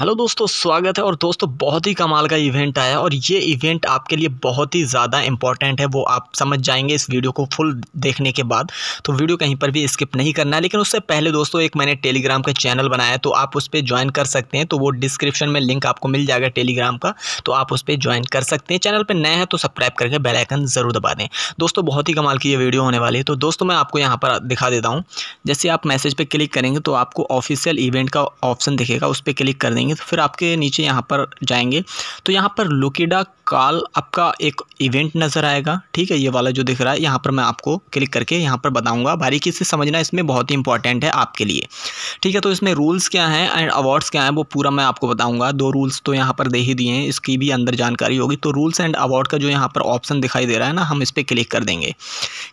hello दोस्तों स्वागत है और दोस्तों बहुत ही कमाल का इवेंट आया और ये इवेंट आपके लिए बहुत ही ज़्यादा इंपॉर्टेंट है वो आप समझ जाएंगे इस वीडियो को फुल देखने के बाद तो वीडियो कहीं पर भी स्किप नहीं करना है लेकिन उससे पहले दोस्तों एक मैंने टेलीग्राम का चैनल बनाया है तो आप उस पर ज्वाइन कर सकते हैं तो वो डिस्क्रिप्शन में लिंक आपको मिल जाएगा टेलीग्राम का तो आप उस पर ज्वाइन कर सकते हैं चैनल पर नए हैं तो सब्सक्राइब करके बेलाइकन ज़रूर दबा दें दोस्तों बहुत ही कमाल की ये वीडियो होने वाली है तो दोस्तों मैं आपको यहाँ पर दिखा देता हूँ जैसे आप मैसेज पर क्लिक करेंगे तो आपको ऑफिशियल इवेंट का ऑप्शन दिखेगा उस पर क्लिक कर देंगे करेंगे तो फिर आपके नीचे यहाँ पर जाएंगे तो यहाँ पर लोकेडा काल आपका एक इवेंट नज़र आएगा ठीक है ये वाला जो दिख रहा है यहाँ पर मैं आपको क्लिक करके यहाँ पर बताऊँगा बारीकी से समझना इसमें बहुत ही इंपॉर्टेंट है आपके लिए ठीक है तो इसमें रूल्स क्या हैं एंड अवार्ड्स क्या हैं वो पूरा मैं आपको बताऊँगा दो रूल्स तो यहाँ पर दे ही दिए हैं इसकी भी अंदर जानकारी होगी तो रूल्स एंड अवार्ड का जो यहाँ पर ऑप्शन दिखाई दे रहा है ना हम इस पर क्लिक कर देंगे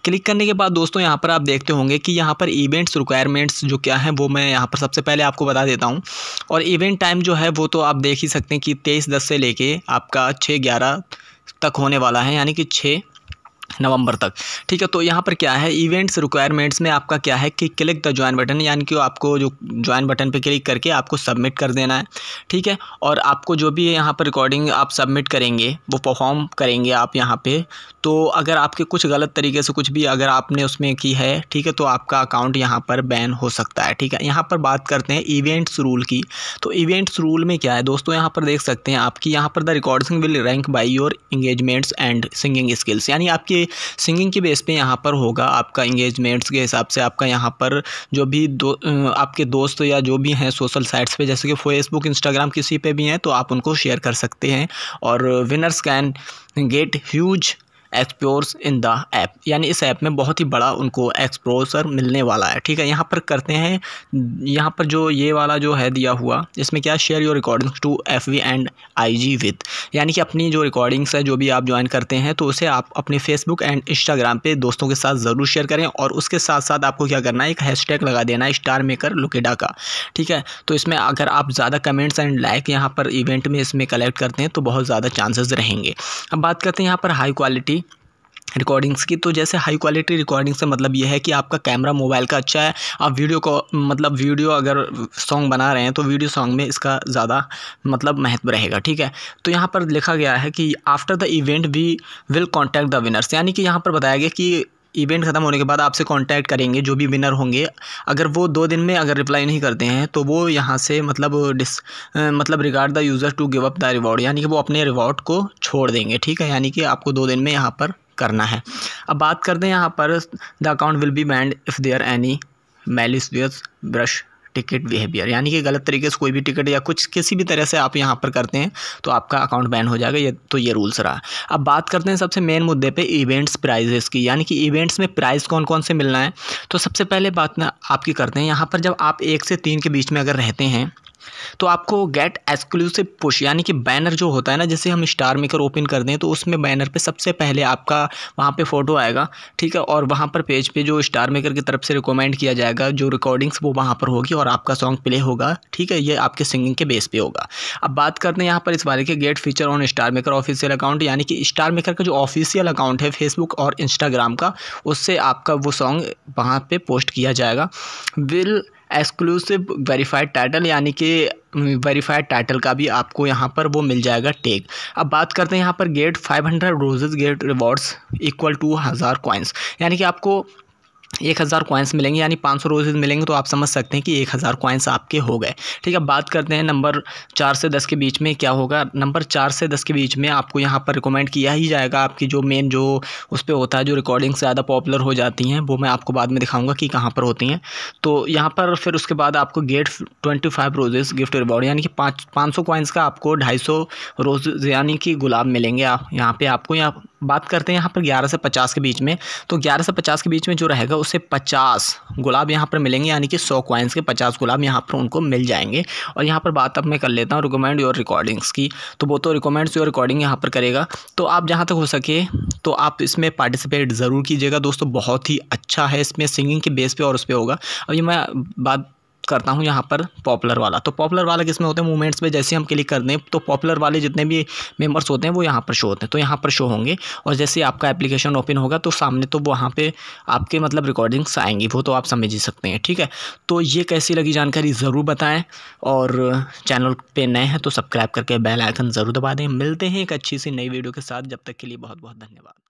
क्लिक करने के बाद दोस्तों यहाँ पर आप देखते होंगे कि यहाँ पर इवेंट्स रिक्वायरमेंट्स जो क्या है वो मैं यहाँ पर सबसे पहले आपको बता देता हूँ और इवेंट टाइम जो है वो तो आप देख ही सकते हैं कि तेईस दस से लेके आपका छः ग्यारह तक होने वाला है यानी कि छः नवंबर तक ठीक है तो यहाँ पर क्या है इवेंट्स रिक्वायरमेंट्स में आपका क्या है कि क्लिक द ज्वाइन बटन यानी कि आपको जो ज्वाइन बटन पे क्लिक करके आपको सबमिट कर देना है ठीक है और आपको जो भी यहाँ पर रिकॉर्डिंग आप सबमिट करेंगे वो परफॉर्म करेंगे आप यहाँ पे तो अगर आपके कुछ गलत तरीके से कुछ भी अगर आपने उसमें की है ठीक है तो आपका अकाउंट यहाँ पर बैन हो सकता है ठीक है यहाँ पर बात करते हैं इवेंट्स रूल की तो इवेंट्स रूल में क्या है दोस्तों यहाँ पर देख सकते हैं आपकी यहाँ पर the recording will rank by your engagements and singing skills यानी आपकी ये सिंगिंग की बेस पे यहाँ पर होगा आपका इंगेजमेंट्स के हिसाब से आपका यहाँ पर जो भी दो आपके दोस्त या जो भी हैं सोशल साइट्स पे जैसे कि फेसबुक इंस्टाग्राम किसी पे भी हैं तो आप उनको शेयर कर सकते हैं और winners can get huge explores in the app यानी इस ऐप में बहुत ही बड़ा उनको एक्सप्लोसर मिलने वाला है ठीक है यहाँ पर करते हैं यहाँ पर जो ये वाला जो है दिया हुआ इसमें क्या share your recordings to F B and I G with यानी कि अपनी जो रिकॉर्डिंग्स है जो भी आप ज्वाइन करते हैं तो उसे आप अपने फेसबुक एंड इंस्टाग्राम पर दोस्तों के साथ ज़रूर शेयर करें और उसके साथ साथ आपको क्या करना है एक हैश टैग लगा देना है स्टार मेकर लुकेडा का ठीक है तो इसमें अगर आप ज़्यादा कमेंट्स एंड लाइक यहाँ पर इवेंट में इसमें कलेक्ट करते हैं तो बहुत ज़्यादा चांसेस रहेंगे अब बात करते हैं यहाँ पर हाई क्वालिटी रिकॉर्डिंग्स की तो जैसे हाई क्वालिटी रिकॉर्डिंग से मतलब ये है कि आपका कैमरा मोबाइल का अच्छा है आप वीडियो को मतलब वीडियो अगर सॉन्ग बना रहे हैं तो वीडियो सॉन्ग में इसका ज़्यादा मतलब महत्व रहेगा ठीक है तो यहाँ पर लिखा गया है कि after the event we will contact the winners यानी कि यहाँ पर बताया गया कि इवेंट ख़त्म होने के बाद आपसे कांटेक्ट करेंगे जो भी विनर होंगे अगर वो दो दिन में अगर रिप्लाई नहीं करते हैं तो वो यहाँ से मतलब डिस मतलब regard the user to give up the reward यानी कि वो अपने रिवॉर्ड को छोड़ देंगे ठीक है यानी कि आपको दो दिन में यहाँ पर करना है अब बात करते हैं यहाँ पर the account will be banned if there any malicious brush ticket behaviour यानी कि गलत तरीके से कोई भी टिकट या कुछ किसी भी तरह से आप यहाँ पर करते हैं तो आपका अकाउंट बैन हो जाएगा ये तो ये रूल्स रहा अब बात करते हैं सबसे मेन मुद्दे पे इवेंट्स प्राइजेस की यानी कि इवेंट्स में प्राइज़ कौन कौन से मिलना है तो सबसे पहले बात ना आपकी करते हैं यहाँ पर जब आप एक से तीन के बीच में अगर रहते हैं तो आपको गेट एक्सक्लूसिव पुश यानी कि बैनर जो होता है ना जैसे हम स्टार मेकर ओपन कर दें तो उसमें बैनर पे सबसे पहले आपका वहाँ पे फ़ोटो आएगा ठीक है और वहाँ पर पेज पे जो स्टार मेकर की तरफ से रिकमेंड किया जाएगा जो रिकॉर्डिंग्स वो वहाँ पर होगी और आपका सॉन्ग प्ले होगा ठीक है ये आपके सिंगिंग के बेस पर होगा अब बात करते हैं यहाँ पर इस बारे के get feature on star maker official account यानी कि स्टार मेकर का जो ऑफिशियल अकाउंट है फेसबुक और इंस्टाग्राम का उससे आपका वो सॉन्ग वहाँ पर पोस्ट किया जाएगा विल एक्सक्लूसिव वेरीफाइड टाइटल यानी कि वेरीफाइड टाइटल का भी आपको यहाँ पर वो मिल जाएगा टेक अब बात करते हैं यहाँ पर get 500 roses get rewards equal to हज़ार कॉइन्स यानी कि आपको एक हज़ार कॉइन्स मिलेंगे यानी पाँच सौ रोजेज़ मिलेंगे तो आप समझ सकते हैं कि एक हज़ार कॉइन्स आपके हो गए ठीक है बात करते हैं नंबर चार से दस के बीच में क्या होगा नंबर चार से दस के बीच में आपको यहाँ पर रिकमेंड किया ही जाएगा आपकी जो मेन जो उस पर होता है जो रिकॉर्डिंग ज़्यादा पॉपुलर हो जाती हैं वो मैं आपको बाद में दिखाऊँगा कि कहाँ पर होती हैं तो यहाँ पर फिर उसके बाद आपको get twenty five roses gift reward यानी कि पाँच पाँच सौ कॉइन्स का आपको ढाई सौ यानी कि गुलाब मिलेंगे आप यहाँ पर आपको यहाँ बात करते हैं यहाँ पर 11 से 50 के बीच में तो 11 से 50 के बीच में जो रहेगा उससे 50 गुलाब यहाँ पर मिलेंगे यानी कि 100 क्वाइंस के 50 गुलाब यहाँ पर उनको मिल जाएंगे और यहाँ पर बात अब मैं कर लेता हूँ रिकमेंड योर रिकॉर्डिंग्स की तो वो तो रिकमेंड्स योर रिकॉर्डिंग यहाँ पर करेगा तो आप जहाँ तक हो सके तो आप इसमें पार्टिसिपेट ज़रूर कीजिएगा दोस्तों बहुत ही अच्छा है इसमें सिंगिंग के बेस पर और उस पर होगा अभी ये मैं बात करता हूँ यहाँ पर पॉपुलर वाला तो पॉपुलर वाला किसमें होते हैं मूवमेंट्स में जैसे हम क्लिक कर दें तो पॉपुलर वाले जितने भी मेम्बर्स होते हैं वो यहाँ पर शो होते हैं तो यहाँ पर शो होंगे और जैसे आपका एप्लीकेशन ओपन होगा तो सामने तो वहाँ पर आपके मतलब रिकॉर्डिंग्स आएंगी वो तो आप समझ ही सकते हैं ठीक है तो ये कैसी लगी जानकारी ज़रूर बताएँ और चैनल पर नए हैं तो सब्सक्राइब करके बेल आइकन ज़रूर दबा दें मिलते हैं एक अच्छी सी नई वीडियो के साथ जब तक के लिए बहुत बहुत धन्यवाद